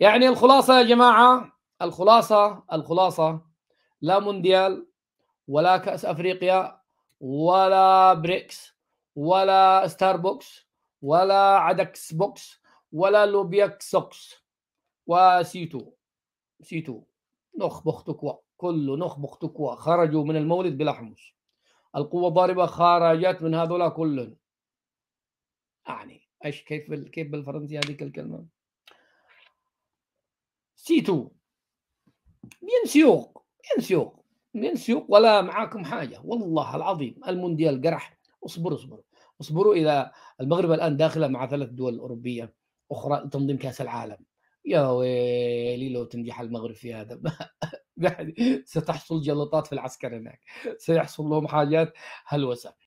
يعني الخلاصه يا جماعه الخلاصه الخلاصه لا مونديال ولا كاس افريقيا ولا بريكس ولا ستاربوكس ولا عدكس بوكس ولا لوبياك سوكس وسيتو سيتو نخ بختكوا كل نخ بختكوا خرجوا من المولد بلا حمص القوة الضاربة خرجت من هذولا كلهم يعني ايش كيف كيف بالفرنسي هذيك الكلمة سيتو بيان سيوغ بيان سيوغ بيان سيوغ ولا معاكم حاجه والله العظيم المونديال قرح اصبروا اصبروا اصبروا الى المغرب الان داخله مع ثلاث دول اوروبيه اخرى لتنظيم كاس العالم يا ويلي لو تنجح المغرب في هذا يعني ستحصل جلطات في العسكر هناك سيحصل لهم حاجات هلوسه